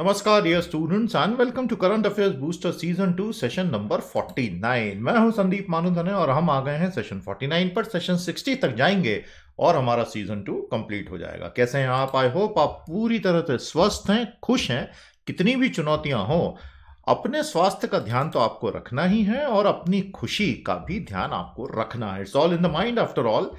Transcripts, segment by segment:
नमस्कार ये students and welcome to current affairs booster season two session number 49 मैं हूं संदीप मानुधने और हम आ गए हैं सेशन 49 पर सेशन 60 तक जाएंगे और हमारा सीजन टू कंप्लीट हो जाएगा कैसे हैं आप आई होप आप पूरी तरह से स्वस्थ हैं खुश हैं कितनी भी चुनौतियां हों अपने स्वास्थ्य का ध्यान तो आपको रखना ही है और अपनी खुशी का भी ध्यान आपको रखना है it's all in the mind after all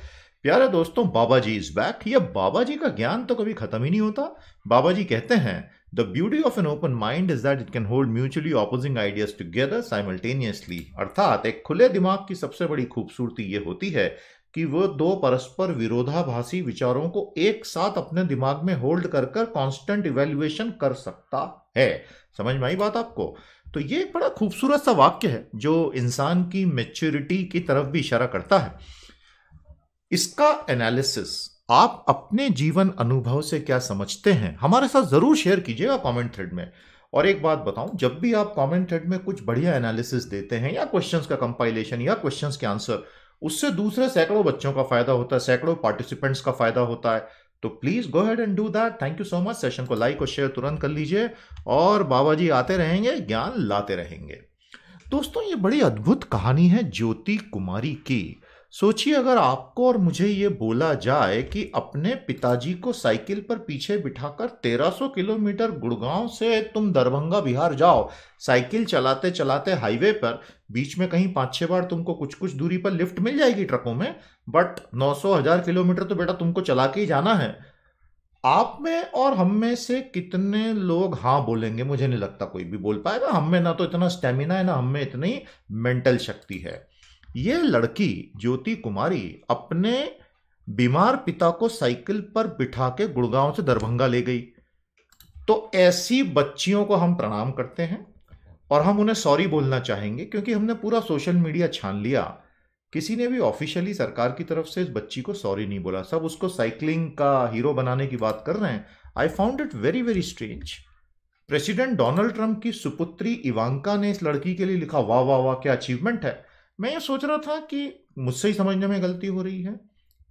प्यारे दोस्तों बाबा जी इज बैक ये बाबा जी का ज्ञान तो कभी खत्म ही नहीं होता बाबा जी कहते हैं The beauty of an open mind is that it can hold mutually opposing ideas together simultaneously. अर्थात एक खुले दिमाग की सबसे बड़ी खूबसूरती ये होती है कि वो दो परस्पर विरोधाभासी विचारों को एक साथ अपने दिमाग में होल्ड कर कर कॉन्स्टेंट इवेल्युएशन कर सकता है समझ में आई बात आपको तो ये एक बड़ा खूबसूरत सा वाक्य है जो इंसान की मेच्योरिटी की तरफ भी इशारा करता है इसका एनालिसिस आप अपने जीवन अनुभव से क्या समझते हैं हमारे साथ ज़रूर शेयर कीजिएगा कमेंट थ्रेड में और एक बात बताऊं जब भी आप कमेंट थ्रेड में कुछ बढ़िया एनालिसिस देते हैं या क्वेश्चंस का कंपाइलेशन या क्वेश्चंस के आंसर उससे दूसरे सैकड़ों बच्चों का फायदा होता है सैकड़ों पार्टिसिपेंट्स का फायदा होता है तो please go ahead and do that thank you so much session को लाइक और शेयर तुरंत कर लीजिए और बाबा जी आते रहेंगे ज्ञान लाते रहेंगे दोस्तों ये बड़ी अद्भुत कहानी है ज्योति कुमारी की सोचिए अगर आपको और मुझे ये बोला जाए कि अपने पिताजी को साइकिल पर पीछे बिठाकर 1300 किलोमीटर गुड़गांव से तुम दरभंगा बिहार जाओ साइकिल चलाते चलाते हाईवे पर बीच में कहीं पाँच छः बार तुमको कुछ कुछ दूरी पर लिफ्ट मिल जाएगी ट्रकों में बट 900 हजार किलोमीटर तो बेटा तुमको चला के ही जाना है आप में और हम में से कितने लोग हाँ बोलेंगे मुझे नहीं लगता कोई भी बोल पाएगा हम में ना तो इतना स्टेमिना है ना हम में इतनी मेंटल शक्ति है ये लड़की ज्योति कुमारी अपने बीमार पिता को साइकिल पर बिठा के गुड़गांव से दरभंगा ले गई तो ऐसी बच्चियों को हम प्रणाम करते हैं और हम उन्हें सॉरी बोलना चाहेंगे क्योंकि हमने पूरा सोशल मीडिया छान लिया किसी ने भी ऑफिशियली सरकार की तरफ से इस बच्ची को सॉरी नहीं बोला सब उसको साइकिलिंग का हीरो बनाने की बात कर रहे हैं I found it very very strange president Donald Trump की सुपुत्री इवांका ने इस लड़की के लिए लिखा वाह वाह वाह क्या अचीवमेंट है मैं ये सोच रहा था कि मुझसे ही समझने में गलती हो रही है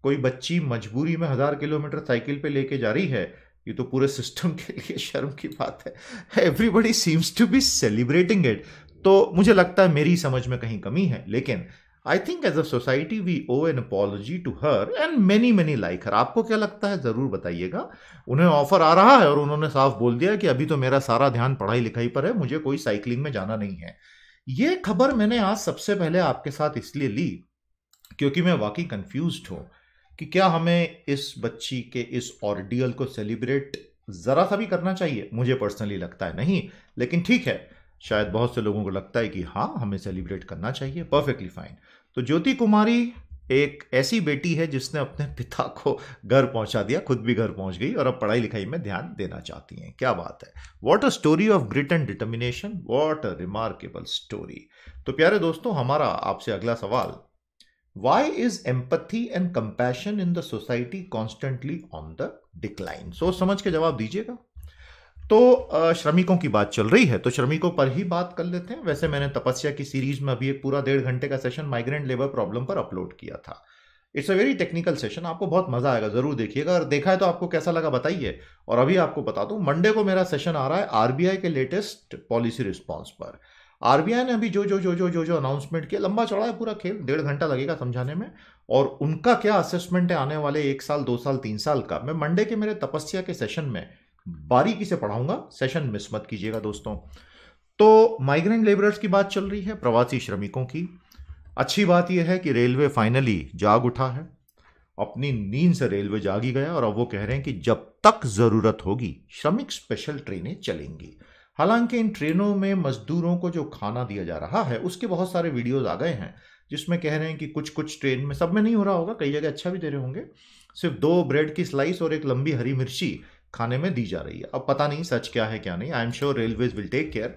कोई बच्ची मजबूरी में हज़ार किलोमीटर साइकिल पे लेके जा रही है ये तो पूरे सिस्टम के लिए शर्म की बात है everybody seems to be celebrating it तो मुझे लगता है मेरी समझ में कहीं कमी है लेकिन I think as a society we owe an apology to her and many many like her आपको क्या लगता है ज़रूर बताइएगा उन्हें ऑफर आ रहा है और उन्होंने साफ बोल दिया कि अभी तो मेरा सारा ध्यान पढ़ाई लिखाई पर है मुझे कोई साइकिलिंग में जाना नहीं है ये खबर मैंने आज सबसे पहले आपके साथ इसलिए ली क्योंकि मैं वाकई कंफ्यूज हूं कि क्या हमें इस बच्ची के इस ऑर्डियल को सेलिब्रेट ज़रा सा भी करना चाहिए मुझे पर्सनली लगता है नहीं लेकिन ठीक है शायद बहुत से लोगों को लगता है कि हाँ हमें सेलिब्रेट करना चाहिए परफेक्टली फाइन तो ज्योति कुमारी एक ऐसी बेटी है जिसने अपने पिता को घर पहुंचा दिया खुद भी घर पहुंच गई और अब पढ़ाई लिखाई में ध्यान देना चाहती हैं क्या बात है what a story of grit and determination what a remarkable story तो प्यारे दोस्तों हमारा आपसे अगला सवाल why is empathy and compassion in the society constantly on the decline सोच समझ के जवाब दीजिएगा तो श्रमिकों की बात चल रही है तो श्रमिकों पर ही बात कर लेते हैं वैसे मैंने तपस्या की सीरीज में अभी एक पूरा डेढ़ घंटे का सेशन माइग्रेंट लेबर प्रॉब्लम पर अपलोड किया था it's a very technical session आपको बहुत मजा आएगा जरूर देखिएगा अगर देखा है तो आपको कैसा लगा बताइए और अभी आपको बता दूं मंडे को मेरा सेशन आ रहा है आरबीआई के लेटेस्ट पॉलिसी रिस्पॉन्स पर आरबीआई ने अभी जो जो जो जो जो जो अनाउंसमेंट किया लंबा चौड़ा है पूरा खेल डेढ़ घंटा लगेगा समझाने में और उनका क्या असेसमेंट है आने वाले एक साल दो साल तीन साल का मैं मंडे के मेरे तपस्या के सेशन में बारीकी से पढ़ाऊंगा सेशन मिस मत कीजिएगा दोस्तों तो माइग्रेंट लेबरर्स की बात चल रही है प्रवासी श्रमिकों की अच्छी बात यह है कि रेलवे फाइनली जाग उठा है अपनी नींद से रेलवे जागी गया और अब वो कह रहे हैं कि जब तक ज़रूरत होगी श्रमिक स्पेशल ट्रेनें चलेंगी हालांकि इन ट्रेनों में मजदूरों को जो खाना दिया जा रहा है उसके बहुत सारे वीडियोस आ गए हैं जिसमें कह रहे हैं कि कुछ कुछ ट्रेन में सब में नहीं हो रहा होगा कई जगह अच्छा भी दे रहे होंगे सिर्फ दो ब्रेड की स्लाइस और एक लंबी हरी मिर्ची खाने में दी जा रही है अब पता नहीं सच क्या है क्या नहीं I am sure railways will take care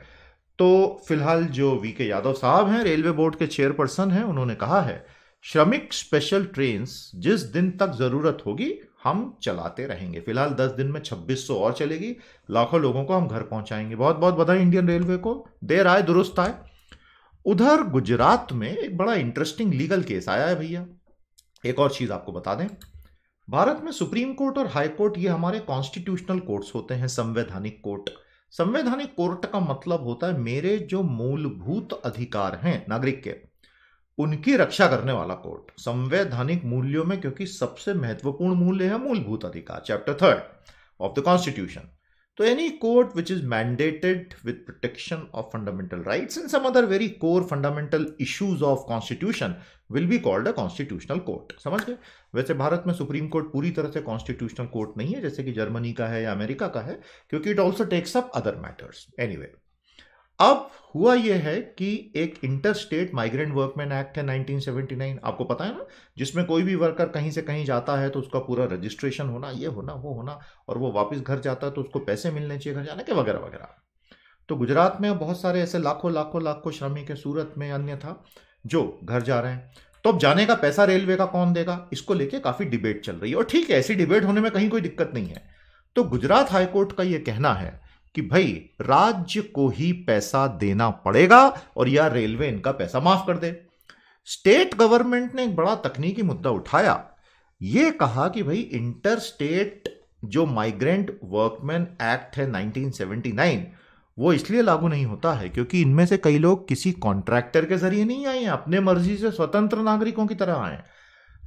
तो फिलहाल जो वी के यादव साहब हैं रेलवे बोर्ड के चेयरपर्सन हैं उन्होंने कहा है श्रमिक स्पेशल ट्रेन जिस दिन तक ज़रूरत होगी हम चलाते रहेंगे फिलहाल 10 दिन में 2600 और चलेगी लाखों लोगों को हम घर पहुंचाएंगे बहुत बहुत बधाई इंडियन रेलवे को देर आए दुरुस्त आए उधर गुजरात में एक बड़ा इंटरेस्टिंग लीगल केस आया है भैया एक और चीज़ आपको बता दें भारत में सुप्रीम कोर्ट और हाई कोर्ट ये हमारे कॉन्स्टिट्यूशनल कोर्ट्स होते हैं संवैधानिक कोर्ट संवैधानिक कोर्ट का मतलब होता है मेरे जो मूलभूत अधिकार हैं नागरिक के उनकी रक्षा करने वाला कोर्ट संवैधानिक मूल्यों में क्योंकि सबसे महत्वपूर्ण मूल्य है मूलभूत अधिकार chapter third of the constitution तो any court which is mandated with protection of fundamental right in some other very core fundamental issues of constitution will be called a constitutional court समझ गए वैसे भारत में सुप्रीम कोर्ट पूरी तरह से constitutional court नहीं है जैसे कि जर्मनी का है या अमेरिका का है क्योंकि it also takes up other matters anyway अब हुआ यह है कि एक inter state migrant workman act है 1979 आपको पता है ना जिसमें कोई भी वर्कर कहीं से कहीं जाता है तो उसका पूरा रजिस्ट्रेशन होना ये होना वो होना और वो वापस घर जाता है तो उसको पैसे मिलने चाहिए घर जाने के वगैरह वगैरह तो गुजरात में बहुत सारे ऐसे लाखों लाखों लाखों श्रमिक हैं सूरत में अन्य था जो घर जा रहे हैं तो अब जाने का पैसा रेलवे का कौन देगा इसको लेके काफ़ी डिबेट चल रही है और ठीक है ऐसी डिबेट होने में कहीं कोई दिक्कत नहीं है तो गुजरात हाईकोर्ट का ये कहना है कि भाई राज्य को ही पैसा देना पड़ेगा और या रेलवे इनका पैसा माफ कर दे स्टेट गवर्नमेंट ने एक बड़ा तकनीकी मुद्दा उठाया ये कहा कि भाई इंटर स्टेट जो माइग्रेंट वर्कमैन एक्ट है 1979 वो इसलिए लागू नहीं होता है क्योंकि इनमें से कई लोग किसी कॉन्ट्रैक्टर के जरिए नहीं आए हैं अपने मर्जी से स्वतंत्र नागरिकों की तरह आए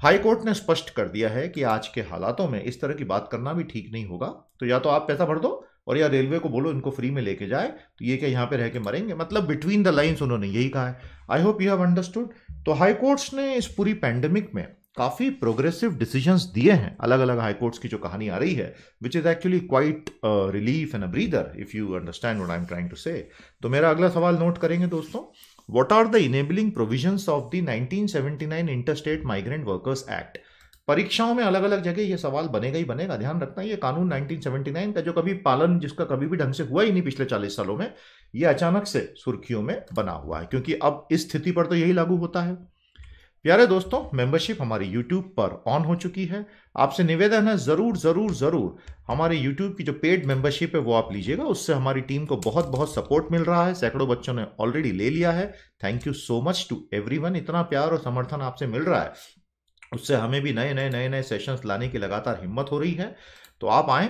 हाई कोर्ट ने स्पष्ट कर दिया है कि आज के हालातों में इस तरह की बात करना भी ठीक नहीं होगा तो या तो आप पैसा भर दो और या रेलवे को बोलो इनको फ्री में लेके जाए तो ये क्या यहाँ पे रह के मरेंगे मतलब बिटवीन द लाइंस उन्होंने यही कहा है I hope you have understood तो हाई कोर्ट्स ने इस पूरी पैंडमिक में काफ़ी प्रोग्रेसिव डिसीजंस दिए हैं अलग अलग हाई कोर्ट्स की जो कहानी आ रही है which is actually quite relief and a breather if you understand what I am trying to say तो मेरा अगला सवाल नोट करेंगे दोस्तों what are the enabling provision of the 1979 inter state migrant workers act परीक्षाओं में अलग अलग जगह ये सवाल बनेगा ही बनेगा ध्यान रखना ये कानून 1979 का जो कभी पालन जिसका कभी भी ढंग से हुआ ही नहीं पिछले 40 सालों में ये अचानक से सुर्खियों में बना हुआ है क्योंकि अब इस स्थिति पर तो यही लागू होता है प्यारे दोस्तों मेंबरशिप हमारी यूट्यूब पर ऑन हो चुकी है आपसे निवेदन है ज़रूर ज़रूर ज़रूर हमारे यूट्यूब की जो पेड मेंबरशिप है वो आप लीजिएगा उससे हमारी टीम को बहुत बहुत सपोर्ट मिल रहा है सैकड़ों बच्चों ने ऑलरेडी ले लिया है thank you so much to every इतना प्यार और समर्थन आपसे मिल रहा है उससे हमें भी नए नए नए नए सेशंस लाने की लगातार हिम्मत हो रही है तो आप आएँ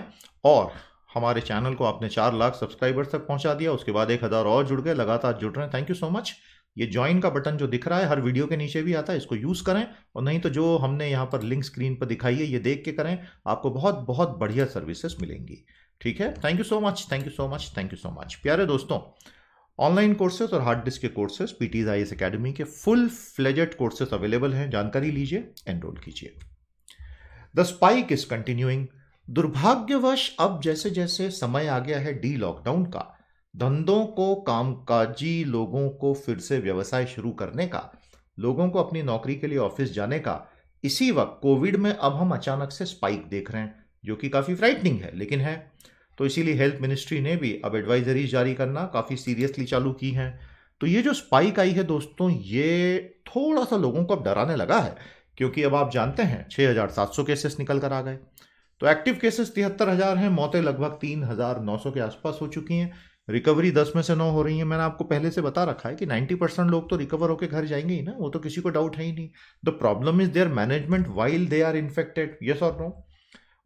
और हमारे चैनल को आपने चार लाख सब्सक्राइबर्स तक पहुंचा दिया उसके बाद एक हज़ार और जुड़ गए लगातार जुड़ रहे हैं थैंक यू सो मच ये ज्वाइन का बटन जो दिख रहा है हर वीडियो के नीचे भी आता है इसको यूज़ करें और नहीं तो जो हमने यहाँ पर लिंक स्क्रीन पर दिखाई है ये देख के करें आपको बहुत बहुत बढ़िया सर्विसेज मिलेंगी ठीक है thank you so much thank you so much thank you so much प्यारे दोस्तों ऑनलाइन कोर्सेज और हार्ड डिस्क के कोर्सेज पीटीज आई अकेडमी के फुल फ्लेजेड कोर्सेज अवेलेबल हैं जानकारी लीजिए एनरोल कीजिए द स्पाइक इज कंटिन्यूइंग दुर्भाग्यवश अब जैसे जैसे समय आ गया है डी लॉकडाउन का धंधों को कामकाजी लोगों को फिर से व्यवसाय शुरू करने का लोगों को अपनी नौकरी के लिए ऑफिस जाने का इसी वक्त कोविड में अब हम अचानक से स्पाइक देख रहे हैं जो कि काफ़ी फ्राइटनिंग है लेकिन है तो इसीलिए हेल्थ मिनिस्ट्री ने भी अब एडवाइजरी जारी करना काफ़ी सीरियसली चालू की हैं तो ये जो स्पाइक आई है दोस्तों ये थोड़ा सा लोगों को अब डराने लगा है क्योंकि अब आप जानते हैं 6,700 केसेस निकल कर आ गए तो एक्टिव केसेस तिहत्तर हज़ार हैं मौतें लगभग सौ के आसपास हो चुकी हैं रिकवरी दस में से नौ हो रही है मैंने आपको पहले से बता रखा है कि नाइन्टी परसेंट लोग तो रिकवर होकर घर जाएंगे ही ना वो तो किसी को डाउट है ही नहीं the problem is their management while they are infected yes और नो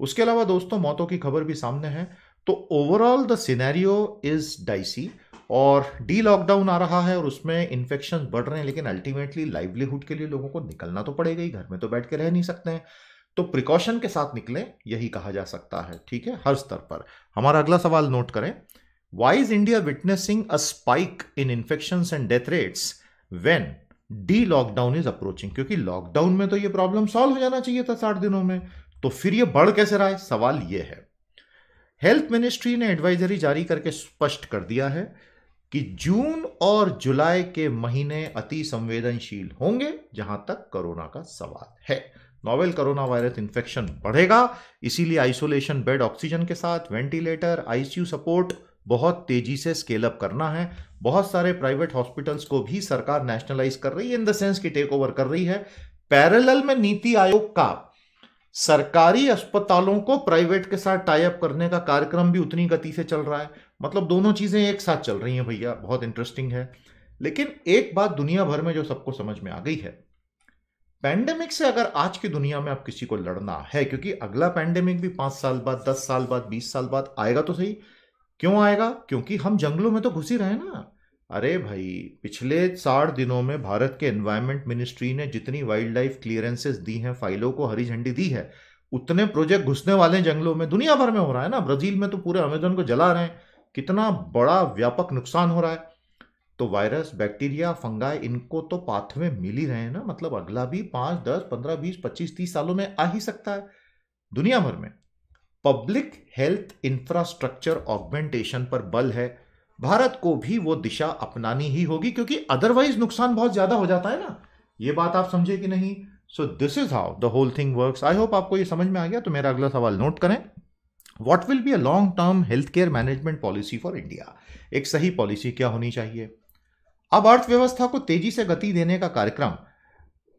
उसके अलावा दोस्तों मौतों की खबर भी सामने है तो overall the scenario is dicey और डी लॉकडाउन आ रहा है और उसमें इन्फेक्शन बढ़ रहे हैं लेकिन अल्टीमेटली लाइवलीहुड के लिए लोगों को निकलना तो पड़ेगा ही घर में तो बैठ के रह नहीं सकते हैं तो प्रिकॉशन के साथ निकले यही कहा जा सकता है ठीक है हर स्तर पर हमारा अगला सवाल नोट करें why is India witnessing a spike in infection and death rates when the lockdown is approaching क्योंकि लॉकडाउन में तो ये प्रॉब्लम सॉल्व हो जाना चाहिए था साठ दिनों में तो फिर ये बढ़ कैसे रहा है सवाल ये है हेल्थ मिनिस्ट्री ने एडवाइजरी जारी करके स्पष्ट कर दिया है कि जून और जुलाई के महीने अति संवेदनशील होंगे जहां तक कोरोना का सवाल है नोवेल कोरोना वायरस इन्फेक्शन बढ़ेगा इसीलिए आइसोलेशन बेड ऑक्सीजन के साथ वेंटिलेटर आईसीयू सपोर्ट बहुत तेजी से स्केल अप करना है बहुत सारे प्राइवेट हॉस्पिटल्स को भी सरकार नेशनलाइज कर रही है इन द सेंस की टेक ओवर कर रही है पैरेलल में नीति आयोग का सरकारी अस्पतालों को प्राइवेट के साथ टाइप करने का कार्यक्रम भी उतनी गति से चल रहा है मतलब दोनों चीज़ें एक साथ चल रही हैं भैया बहुत इंटरेस्टिंग है लेकिन एक बात दुनिया भर में जो सबको समझ में आ गई है पैंडेमिक से अगर आज की दुनिया में आप किसी को लड़ना है क्योंकि अगला पैंडेमिक भी पाँच साल बाद दस साल बाद बीस साल बाद आएगा तो सही क्यों आएगा क्योंकि हम जंगलों में तो घुस ही रहे ना अरे भाई पिछले साठ दिनों में भारत के एनवायरमेंट मिनिस्ट्री ने जितनी वाइल्ड लाइफ क्लियरेंसेस दी हैं फाइलों को हरी झंडी दी है उतने प्रोजेक्ट घुसने वाले जंगलों में दुनिया भर में हो रहा है ना ब्राजील में तो पूरे अमेजोन को जला रहे हैं कितना बड़ा व्यापक नुकसान हो रहा है तो वायरस बैक्टीरिया फंगाई इनको तो पाथवे मिल ही रहे हैं ना मतलब अगला भी पाँच दस पंद्रह बीस पच्चीस तीस सालों में आ ही सकता है दुनिया भर में पब्लिक हेल्थ इंफ्रास्ट्रक्चर ऑगमेंटेशन पर बल है भारत को भी वो दिशा अपनानी ही होगी क्योंकि अदरवाइज नुकसान बहुत ज़्यादा हो जाता है ना ये बात आप समझे कि नहीं so this is how the whole thing work I hope आपको ये समझ में आ गया तो मेरा अगला सवाल नोट करें what will be a long term health care management policy for India एक सही पॉलिसी क्या होनी चाहिए अब अर्थव्यवस्था को तेजी से गति देने का कार्यक्रम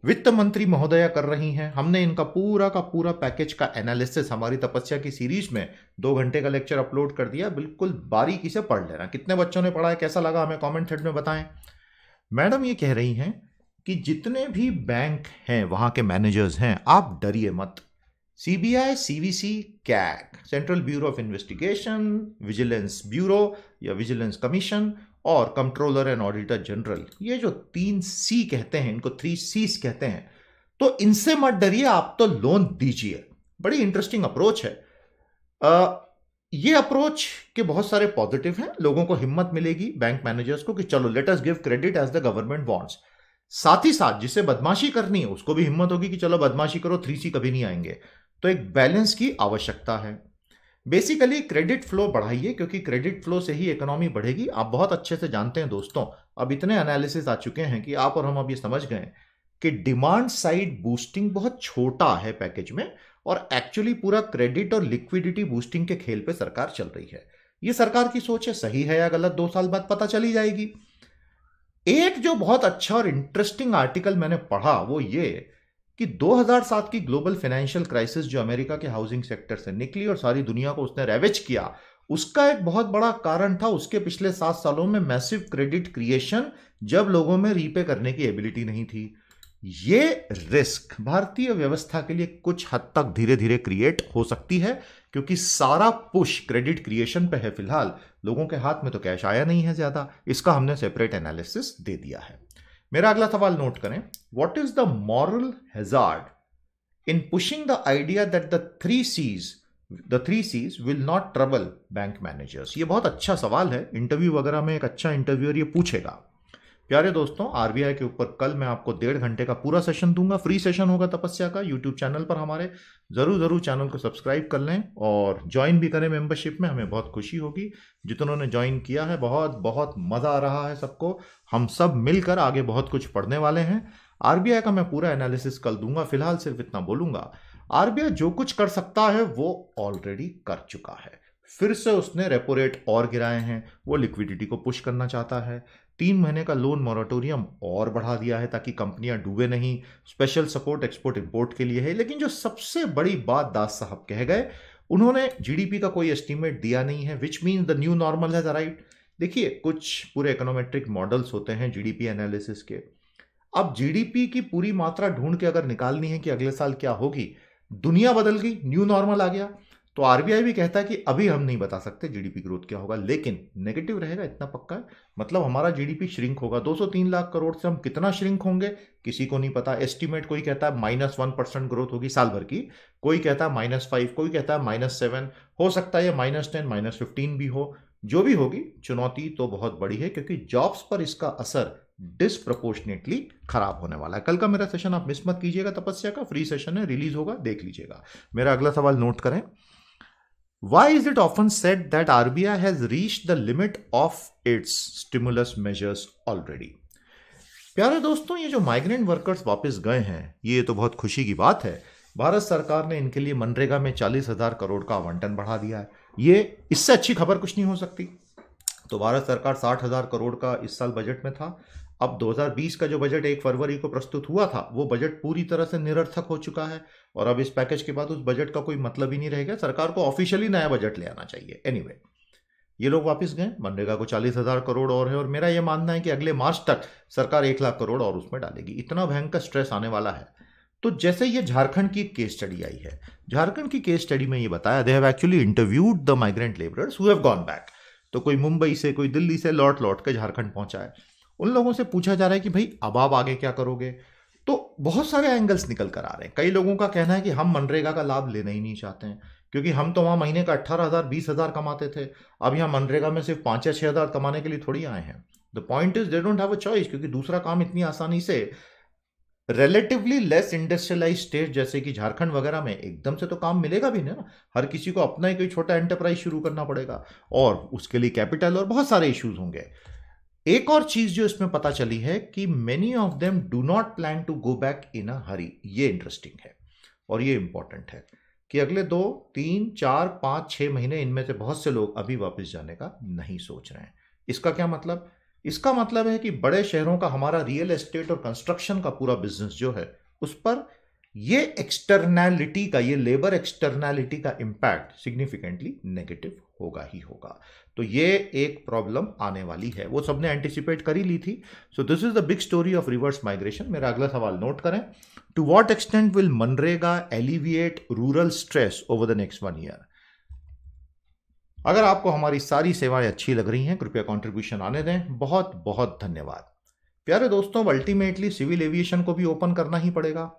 वित्त मंत्री महोदया कर रही हैं हमने इनका पूरा का पूरा पैकेज का एनालिसिस हमारी तपस्या की सीरीज में दो घंटे का लेक्चर अपलोड कर दिया बिल्कुल बारीकी से पढ़ लेना कितने बच्चों ने पढ़ा है कैसा लगा हमें कमेंट थ्रेड में बताएं मैडम ये कह रही हैं कि जितने भी बैंक हैं वहाँ के मैनेजर्स हैं आप डरिए मत C B I C V C CAG central bureau of investigation vigilance bureau या विजिलेंस कमीशन और कंट्रोलर एंड ऑडिटर जनरल ये जो तीन सी कहते हैं इनको थ्री सीस कहते हैं तो इनसे मत डरिए आप तो लोन दीजिए बड़ी इंटरेस्टिंग अप्रोच है आ, ये अप्रोच के बहुत सारे पॉजिटिव हैं लोगों को हिम्मत मिलेगी बैंक मैनेजर्स को कि चलो let us give credit as the government bonds साथ ही साथ जिसे बदमाशी करनी है उसको भी हिम्मत होगी कि चलो बदमाशी करो थ्री सी कभी नहीं आएंगे तो एक बैलेंस की आवश्यकता है बेसिकली क्रेडिट फ्लो बढ़ाइए क्योंकि क्रेडिट फ्लो से ही इकोनॉमी बढ़ेगी आप बहुत अच्छे से जानते हैं दोस्तों अब इतने एनालिसिस आ चुके हैं कि आप और हम अब ये समझ गए कि डिमांड साइड बूस्टिंग बहुत छोटा है पैकेज में और एक्चुअली पूरा क्रेडिट और लिक्विडिटी बूस्टिंग के खेल पे सरकार चल रही है ये सरकार की सोच है सही है या गलत दो साल बाद पता चली जाएगी एक जो बहुत अच्छा और इंटरेस्टिंग आर्टिकल मैंने पढ़ा वो ये कि 2007 की ग्लोबल फाइनेंशियल क्राइसिस जो अमेरिका के हाउसिंग सेक्टर से निकली और सारी दुनिया को उसने रेवेज किया उसका एक बहुत बड़ा कारण था उसके पिछले सात सालों में मैसिव क्रेडिट क्रिएशन जब लोगों में रीपे करने की एबिलिटी नहीं थी ये रिस्क भारतीय व्यवस्था के लिए कुछ हद तक धीरे धीरे क्रिएट हो सकती है क्योंकि सारा पुश क्रेडिट क्रिएशन पे है फिलहाल लोगों के हाथ में तो कैश आया नहीं है ज्यादा इसका हमने सेपरेट एनालिसिस दे दिया है मेरा अगला सवाल नोट करें what is the moral hazard in pushing the idea that the three Cs the three Cs will not trouble bank managers ये बहुत अच्छा सवाल है इंटरव्यू वगैरह में एक अच्छा इंटरव्यूअर ये पूछेगा प्यारे दोस्तों आरबीआई के ऊपर कल मैं आपको डेढ़ घंटे का पूरा सेशन दूंगा फ्री सेशन होगा तपस्या का यूट्यूब चैनल पर हमारे ज़रूर ज़रूर चैनल को सब्सक्राइब कर लें और ज्वाइन भी करें मेंबरशिप में हमें बहुत खुशी होगी जितनों ने ज्वाइन किया है बहुत बहुत मज़ा आ रहा है सबको हम सब मिलकर आगे बहुत कुछ पढ़ने वाले हैं आरबीआई का मैं पूरा एनालिसिस कल दूंगा फिलहाल सिर्फ इतना बोलूँगा आरबीआई जो कुछ कर सकता है वो ऑलरेडी कर चुका है फिर से उसने रेपो रेट और गिराए हैं वो लिक्विडिटी को पुश करना चाहता है तीन महीने का लोन मॉरेटोरियम और बढ़ा दिया है ताकि कंपनियां डूबे नहीं स्पेशल सपोर्ट एक्सपोर्ट इंपोर्ट के लिए है लेकिन जो सबसे बड़ी बात दास साहब कह गए उन्होंने जीडीपी का कोई एस्टीमेट दिया नहीं है which mean the new normal has right देखिए कुछ पूरे इकोनोमेट्रिक मॉडल्स होते हैं जीडीपी एनालिसिस के अब जीडीपी की पूरी मात्रा ढूंढ के अगर निकालनी है कि अगले साल क्या होगी दुनिया बदल गई न्यू नॉर्मल आ गया तो आरबीआई भी कहता है कि अभी हम नहीं बता सकते जीडीपी ग्रोथ क्या होगा लेकिन नेगेटिव रहेगा इतना पक्का है मतलब हमारा जीडीपी श्रिंक होगा 203 लाख करोड़ से हम कितना श्रिंक होंगे किसी को नहीं पता एस्टीमेट कोई कहता है माइनस वन परसेंट ग्रोथ होगी साल भर की कोई कहता है माइनस फाइव कोई कहता है माइनस सेवन हो सकता है माइनस टेन माइनस फिफ्टीन भी हो जो भी होगी चुनौती तो बहुत बड़ी है क्योंकि जॉब्स पर इसका असर डिसप्रपोर्शनेटली खराब होने वाला है कल का मेरा सेशन आप मिस मत कीजिएगा तपस्या का फ्री सेशन है रिलीज होगा देख लीजिएगा मेरा अगला सवाल नोट करें Why is it often said that RBI has reached the limit of its stimulus measures already? प्यारे दोस्तों ये जो माइग्रेंट वर्कर्स वापस गए हैं ये तो बहुत खुशी की बात है भारत सरकार ने इनके लिए मनरेगा में चालीस हजार करोड़ का आवंटन बढ़ा दिया है ये इससे अच्छी खबर कुछ नहीं हो सकती तो भारत सरकार साठ हजार करोड़ का इस साल बजट में था अब 2020 का जो बजट 1 फरवरी को प्रस्तुत हुआ था वो बजट पूरी तरह से निरर्थक हो चुका है और अब इस पैकेज के बाद उस बजट का कोई मतलब ही नहीं रहेगा सरकार को ऑफिशियली नया बजट ले आना चाहिए एनी anyway, ये लोग वापस गए मनरेगा को चालीस हज़ार करोड़ और है और मेरा यह मानना है कि अगले मार्च तक सरकार एक लाख करोड़ और उसमें डालेगी इतना भयंकर स्ट्रेस आने वाला है तो जैसे ये झारखंड की केस स्टडी आई है झारखंड की केस स्टडी में ये बताया they have actually interviewed the migrant labourers who have gone back तो कोई मुंबई से कोई दिल्ली से लौट लौट के झारखंड पहुंचा है उन लोगों से पूछा जा रहा है कि भाई अब आप आगे क्या करोगे तो बहुत सारे एंगल्स निकल कर आ रहे हैं कई लोगों का कहना है कि हम मनरेगा का लाभ लेना ही नहीं चाहते हैं क्योंकि हम तो वहाँ महीने का अट्ठारह हज़ार बीस हज़ार कमाते थे अब यहाँ मनरेगा में सिर्फ पाँच या छः हज़ार कमाने के लिए थोड़ी आए हैं the point is they don't have a choice क्योंकि दूसरा काम इतनी आसानी से रिलेटिवली लेस इंडस्ट्रियलाइज स्टेट जैसे कि झारखंड वगैरह में एकदम से तो काम मिलेगा भी ना हर किसी को अपना ही कोई छोटा एंटरप्राइज शुरू करना पड़ेगा और उसके लिए कैपिटल और बहुत सारे इश्यूज होंगे एक और चीज जो इसमें पता चली है कि many of them do not plan to go back in a hurry ये इंटरेस्टिंग है और ये इंपॉर्टेंट है कि अगले दो तीन चार पांच छह महीने इनमें से बहुत से लोग अभी वापस जाने का नहीं सोच रहे हैं इसका क्या मतलब इसका मतलब है कि बड़े शहरों का हमारा रियल एस्टेट और कंस्ट्रक्शन का पूरा बिजनेस जो है उस पर ये एक्सटर्नैलिटी का ये लेबर एक्सटर्नैलिटी का इंपैक्ट सिग्निफिकेंटली नेगेटिव होगा ही होगा तो ये एक प्रॉब्लम आने वाली है वो सबने एंटिसिपेट कर ही ली थी so this is the big story of reverse migration मेरा अगला सवाल नोट करें to what extent will MNREGA alleviate rural stress over the next one year अगर आपको हमारी सारी सेवाएं अच्छी लग रही हैं कृपया कॉन्ट्रीब्यूशन आने दें बहुत बहुत धन्यवाद प्यारे दोस्तों अल्टीमेटली सिविल एविएशन को भी ओपन करना ही पड़ेगा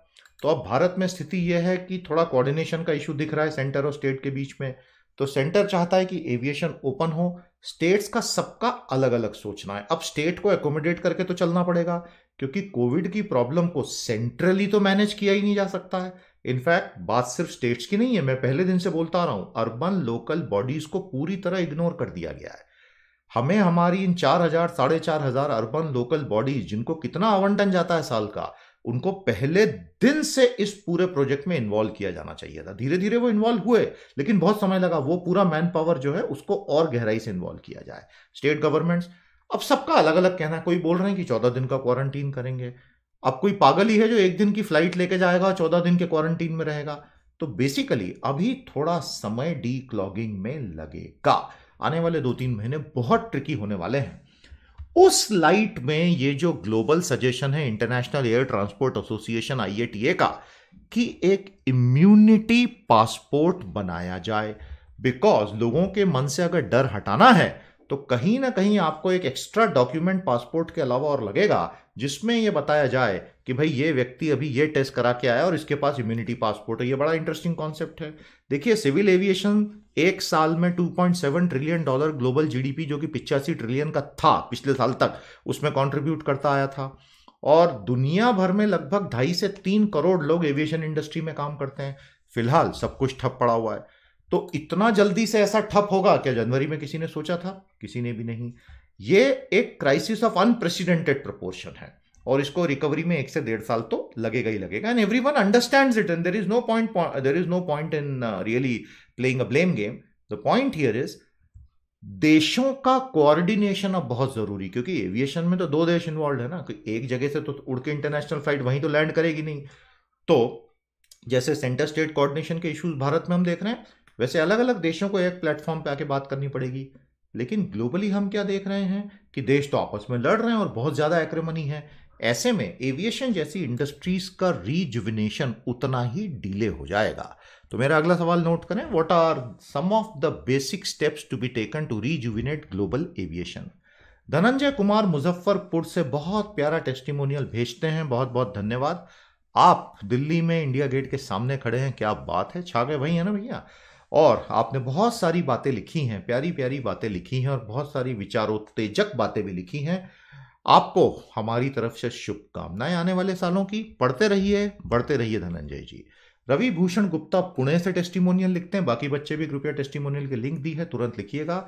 तो अब भारत में स्थिति यह है कि थोड़ा कोऑर्डिनेशन का इशू दिख रहा है सेंटर और स्टेट के बीच में तो सेंटर चाहता है कि एविएशन ओपन हो स्टेट्स का सबका अलग अलग सोचना है अब स्टेट को एकोमोडेट करके तो चलना पड़ेगा क्योंकि कोविड की प्रॉब्लम को सेंट्रली तो मैनेज किया ही नहीं जा सकता है इनफैक्ट बात सिर्फ स्टेट्स की नहीं है मैं पहले दिन से बोलता आ रहा हूं अर्बन लोकल बॉडीज को पूरी तरह इग्नोर कर दिया गया है हमें हमारी इन चार हजार साढ़े चार हजार अर्बन लोकल बॉडीज जिनको कितना आवंटन जाता है साल का उनको पहले दिन से इस पूरे प्रोजेक्ट में इन्वॉल्व किया जाना चाहिए था धीरे धीरे वो इन्वॉल्व हुए लेकिन बहुत समय लगा वो पूरा मैन पावर जो है उसको और गहराई से इन्वॉल्व किया जाए स्टेट गवर्नमेंट्स अब सबका अलग अलग कहना है कोई बोल रहे हैं कि चौदह दिन का क्वारंटीन करेंगे अब कोई पागल ही है जो एक दिन की फ्लाइट लेके जाएगा चौदह दिन के क्वारंटीन में रहेगा तो बेसिकली अभी थोड़ा समय डी क्लॉगिंग में लगेगा आने वाले दो तीन महीने बहुत ट्रिकी होने वाले हैं उस लाइट में ये जो ग्लोबल सजेशन है international air transport association IATA का कि एक इम्यूनिटी पासपोर्ट बनाया जाए बिकॉज लोगों के मन से अगर डर हटाना है तो कहीं ना कहीं आपको एक एक्स्ट्रा डॉक्यूमेंट पासपोर्ट के अलावा और लगेगा जिसमें यह बताया जाए कि भाई ये व्यक्ति अभी ये टेस्ट करा के आया और इसके पास इम्यूनिटी पासपोर्ट है ये बड़ा इंटरेस्टिंग कॉन्सेप्ट है देखिए सिविल एविएशन एक साल में 2.7 ट्रिलियन डॉलर ग्लोबल जीडीपी जो कि पिचासी ट्रिलियन का था पिछले साल तक उसमें कॉन्ट्रीब्यूट करता आया था और दुनिया भर में लगभग ढाई से तीन करोड़ लोग एविएशन इंडस्ट्री में काम करते हैं फिलहाल सब कुछ ठप पड़ा हुआ है तो इतना जल्दी से ऐसा ठप होगा क्या जनवरी में किसी ने सोचा था किसी ने भी नहीं ये एक क्राइसिस ऑफ अनप्रेसिडेंटेड प्रपोर्शन है और इसको रिकवरी में एक से डेढ़ साल तो लगेगा ही लगेगा and everyone understand it and there is no point there is no point in really playing a blame game the point here is देशों का कोऑर्डिनेशन अब बहुत जरूरी क्योंकि एविएशन में तो दो देश इन्वॉल्व है ना कि एक जगह से तो उड़ के इंटरनेशनल फ्लाइट वहीं तो लैंड करेगी नहीं तो जैसे सेंटर स्टेट कोऑर्डिनेशन के इश्यूज भारत में हम देख रहे हैं वैसे अलग अलग देशों को एक प्लेटफॉर्म पर आके बात करनी पड़ेगी लेकिन ग्लोबली हम क्या देख रहे हैं कि देश तो आपस में लड़ रहे हैं और बहुत ज़्यादा एक्रमनी है ऐसे में एविएशन जैसी इंडस्ट्रीज का रिजुविनेशन उतना ही डिले हो जाएगा तो मेरा अगला सवाल नोट करें what are some of the basic steps to be taken to rejuvenate global aviation Dhananjay Kumar Muzaffarpur से बहुत प्यारा टेस्टिमोनियल भेजते हैं बहुत बहुत धन्यवाद आप दिल्ली में इंडिया गेट के सामने खड़े हैं क्या बात है छा गए वही है ना भैया और आपने बहुत सारी बातें लिखी हैं प्यारी प्यारी बातें लिखी हैं और बहुत सारी विचारोत्तेजक बातें भी लिखी हैं आपको हमारी तरफ से शुभकामनाएं आने वाले सालों की पढ़ते रहिए बढ़ते रहिए धनंजय जी रवि भूषण गुप्ता पुणे से टेस्टिमोनियल लिखते हैं बाकी बच्चे भी कृपया टेस्टिमोनियल की लिंक दी है तुरंत लिखिएगा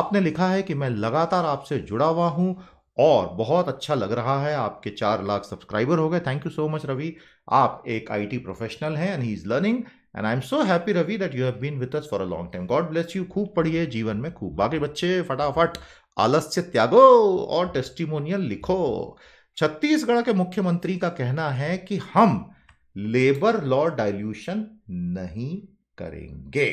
आपने लिखा है कि मैं लगातार आपसे जुड़ा हुआ हूँ और बहुत अच्छा लग रहा है आपके चार लाख सब्सक्राइबर हो गए thank you so much Ravi आप एक आईटी प्रोफेशनल हैं and he is learning and I am so happy Ravi that you have been with us for a long time God bless you खूब पढ़िए जीवन में खूब बाकी बच्चे फटाफट आलस्य त्यागो और टेस्टिमोनियल लिखो छत्तीसगढ़ के मुख्यमंत्री का कहना है कि हम लेबर लॉ डाइल्यूशन नहीं करेंगे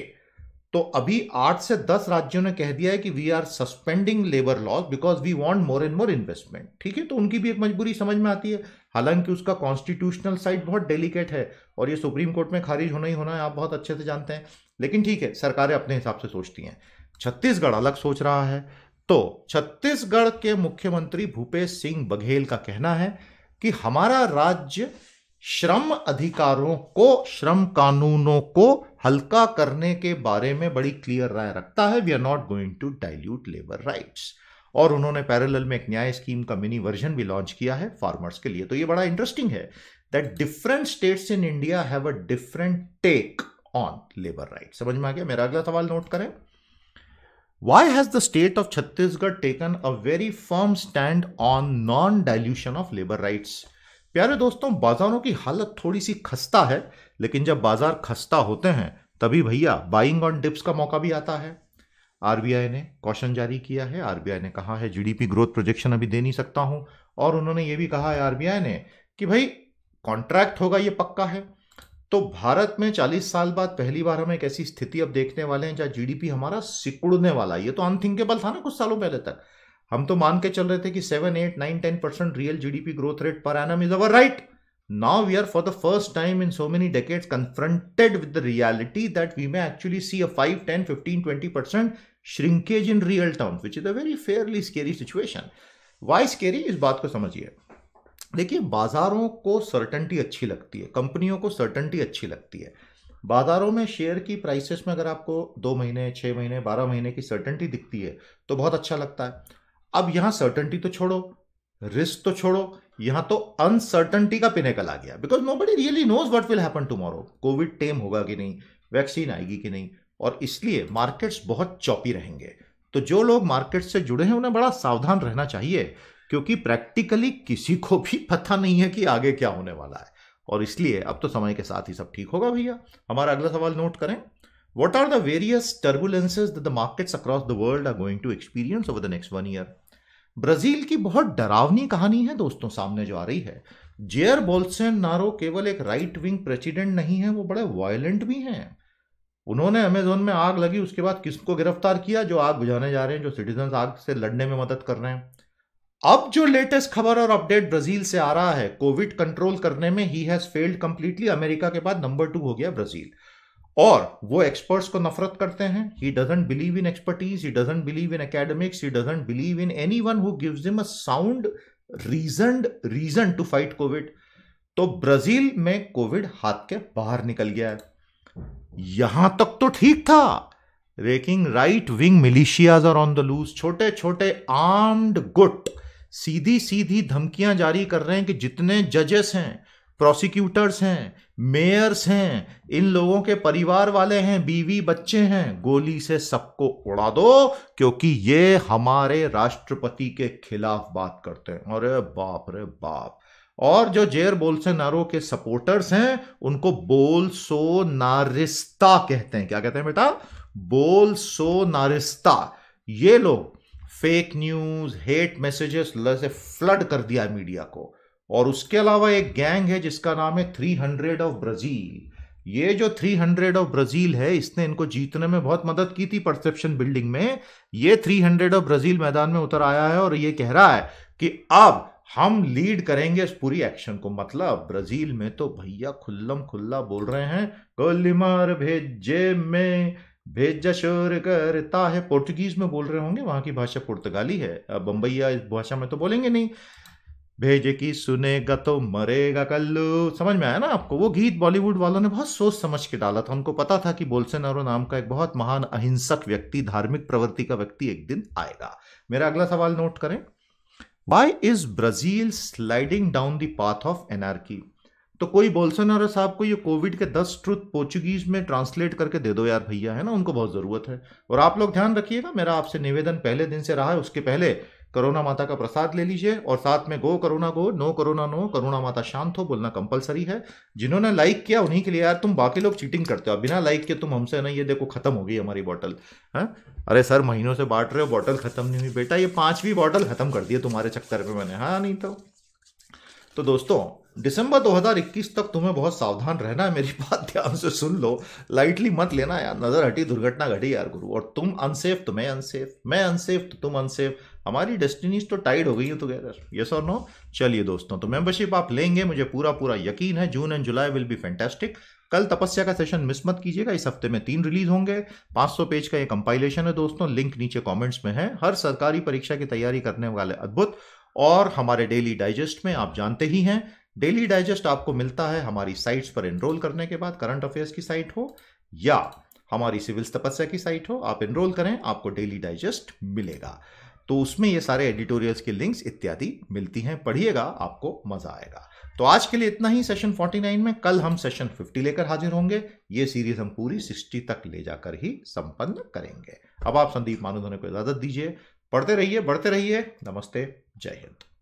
तो अभी आठ से दस राज्यों ने कह दिया है कि we are suspending labour laws because we want more and more investment ठीक है तो उनकी भी एक मजबूरी समझ में आती है हालांकि उसका कॉन्स्टिट्यूशनल साइड बहुत डेलिकेट है और ये सुप्रीम कोर्ट में खारिज होना ही होना है आप बहुत अच्छे से जानते हैं लेकिन ठीक है सरकारें अपने हिसाब से सोचती हैं छत्तीसगढ़ अलग सोच रहा है तो छत्तीसगढ़ के मुख्यमंत्री भूपेश सिंह बघेल का कहना है कि हमारा राज्य श्रम अधिकारों को श्रम कानूनों को हल्का करने के बारे में बड़ी क्लियर राय रखता है we are not going to dilute labour rights और उन्होंने पैरेलल में एक न्याय स्कीम का मिनी वर्जन भी लॉन्च किया है फार्मर्स के लिए तो ये बड़ा इंटरेस्टिंग है that different states in India have a different take on labour right समझ में आ गया मेरा अगला सवाल नोट करें why has the state of Chhattisgarh taken a very firm stand on non dilution of labour rights प्यारे दोस्तों बाजारों की हालत थोड़ी सी खस्ता है लेकिन जब बाजार खस्ता होते हैं तभी भैया बाइंग ऑन डिप्स का मौका भी आता है आरबीआई ने कौशन जारी किया है आरबीआई ने कहा है जीडीपी ग्रोथ प्रोजेक्शन अभी दे नहीं सकता हूं और उन्होंने ये भी कहा है आरबीआई ने कि भाई कॉन्ट्रैक्ट होगा ये पक्का है तो भारत में 40 साल बाद पहली बार हम एक ऐसी स्थिति अब देखने वाले हैं जहां जीडीपी हमारा सिकुड़ने वाला है ये तो अनथिंकेबल था ना कुछ सालों पहले तक हम तो मान के चल रहे थे कि seven eight nine ten percent real GDP growth rate पर एनम is our right now we are for the first time in so many decade confronted with reality that we may actually see a five ten fifteen twenty shrinkage in real terms which is a very fairly scary situation why scary इस बात को समझिए देखिए बाजारों को certainty अच्छी लगती है कंपनियों को सर्टनटी अच्छी लगती है बाजारों में शेयर की प्राइसेस में अगर आपको दो महीने छः महीने बारह महीने की सर्टनटी दिखती है तो बहुत अच्छा लगता है अब यहाँ सर्टनटी तो छोड़ो रिस्क तो छोड़ो यहाँ तो अनसर्टनटी का पिनेकल आ गया because nobody really knows what will happen tomorrow Covid tame होगा कि नहीं वैक्सीन आएगी कि नहीं और इसलिए मार्केट्स बहुत चौपी रहेंगे तो जो लोग मार्केट से जुड़े हैं उन्हें बड़ा सावधान रहना चाहिए क्योंकि प्रैक्टिकली किसी को भी पता नहीं है कि आगे क्या होने वाला है और इसलिए अब तो समय के साथ ही सब ठीक होगा भैया हमारा अगला सवाल नोट करें what are the various turbulences the market across the world are going to experience over the next one year Brazil की बहुत डरावनी कहानी है दोस्तों सामने जो आ रही है जेयर बोल्सन नारो केवल एक राइट विंग प्रेसिडेंट नहीं है वो बड़े वायलेंट भी हैं उन्होंने अमेजोन में आग लगी उसके बाद किसको गिरफ्तार किया जो आग बुझाने जा रहे हैं जो सिटीजन आग से लड़ने में मदद कर रहे हैं अब जो लेटेस्ट खबर और अपडेट ब्राजील से आ रहा है कोविड कंट्रोल करने में ही हैज फेल्ड कंप्लीटली अमेरिका के बाद नंबर टू हो गया ब्राजील और वो एक्सपर्ट्स को नफरत करते हैं he doesn't believe in expertise he doesn't believe in academics he doesn't believe in anyone who gives him a sound reason reason to fight Covid तो ब्राजील में कोविड हाथ के बाहर निकल गया है यहां तक तो ठीक था wrecking right wing militias are on the loose छोटे छोटे आर्म्ड गुट सीधी सीधी धमकियां जारी कर रहे हैं कि जितने जजेस हैं प्रोसिक्यूटर्स हैं मेयर्स हैं इन लोगों के परिवार वाले हैं बीवी बच्चे हैं गोली से सबको उड़ा दो क्योंकि ये हमारे राष्ट्रपति के खिलाफ बात करते हैं अरे बाप रे बाप और जो जेयर नारो के सपोर्टर्स हैं उनको बोलसो नारिस्ता कहते हैं क्या कहते हैं बेटा नारिस्ता ये लोग फेक न्यूज हेट मैसेजेस से फ्लड कर दिया मीडिया को और उसके अलावा एक गैंग है जिसका नाम है थ्री हंड्रेड ऑफ ब्राजील ये जो थ्री हंड्रेड ऑफ ब्राजील है इसने इनको जीतने में बहुत मदद की थी परसेप्शन बिल्डिंग में ये हंड्रेड ऑफ ब्राजील मैदान में उतर आया है और ये कह रहा है कि अब हम लीड करेंगे इस पूरी एक्शन को मतलब ब्राजील में तो भैया खुल्लम खुल्ला बोल रहे हैं गोली मार भेजे में भेजा शोर करता है पोर्टुगीज में बोल रहे होंगे वहां की भाषा पुर्तगाली है बम्बैया इस भाषा में तो बोलेंगे नहीं भेजे की सुनेगा तो मरेगा कल्लू समझ में आया ना आपको वो गीत बॉलीवुड वालों ने बहुत सोच समझ के डाला था उनको पता था कि बोल्सोनारो नाम का एक बहुत महान अहिंसक व्यक्ति धार्मिक प्रवृत्ति का व्यक्ति एक दिन आएगा मेरा अगला सवाल नोट करें Why is Brazil sliding down the path of anarchy? तो कोई बोल्सोनारो साहब को ये कोविड के दस ट्रुथ पोर्चुगीज में ट्रांसलेट करके दे दो यार भैया है ना उनको बहुत ज़रूरत है और आप लोग ध्यान रखिएगा मेरा आपसे निवेदन पहले दिन से रहा है उसके पहले करोना माता का प्रसाद ले लीजिए और साथ में go corona go no corona no corona माता शांत हो बोलना कंपलसरी है जिन्होंने लाइक किया उन्हीं के लिए यार तुम बाकी लोग चीटिंग करते हो बिना लाइक के तुम हमसे नहीं ये देखो खत्म हो गई हमारी बॉटल है हाँ? अरे सर महीनों से बांट रहे हो बॉटल खत्म नहीं हुई बेटा ये पांचवी बॉटल खत्म कर दी है तुम्हारे चक्कर में मैंने हाँ नहीं तो तो दोस्तों दिसंबर 2021 तक तुम्हें बहुत सावधान रहना है मेरी बात ध्यान से सुन लो लाइटली मत लेना यार नजर हटी दुर्घटना घटी यार गुरु और तुम अनसेफ तो मैं अनसेफ मैं अनसेफ तो तुम अनसेफ हमारी डेस्टिनीज तो टाइड हो गई है टुगेदर यस और नो चलिए दोस्तों तो मेंबरशिप आप लेंगे मुझे पूरा पूरा यकीन है June and July will be fantastic कल तपस्या का सेशन मिस मत कीजिएगा इस हफ्ते में तीन रिलीज होंगे 500 पेज का ये कंपाइलेशन है दोस्तों लिंक नीचे कमेंट्स में है हर सरकारी परीक्षा की तैयारी करने वाले अद्भुत और हमारे डेली डाइजेस्ट में आप जानते ही हैं डेली डाइजेस्ट आपको मिलता है हमारी साइट्स पर एनरोल करने के बाद करंट अफेयर्स की साइट हो या हमारी सिविल्स तपस्या की साइट हो आप एनरोल करें आपको डेली डाइजेस्ट मिलेगा तो उसमें ये सारे एडिटोरियल्स के लिंक्स इत्यादि मिलती हैं पढ़िएगा आपको मजा आएगा तो आज के लिए इतना ही सेशन 49 में कल हम सेशन 50 लेकर हाजिर होंगे ये सीरीज हम पूरी 60 तक ले जाकर ही संपन्न करेंगे अब आप संदीप मानूधने को इजाजत दीजिए पढ़ते रहिए बढ़ते रहिए नमस्ते जय हिंद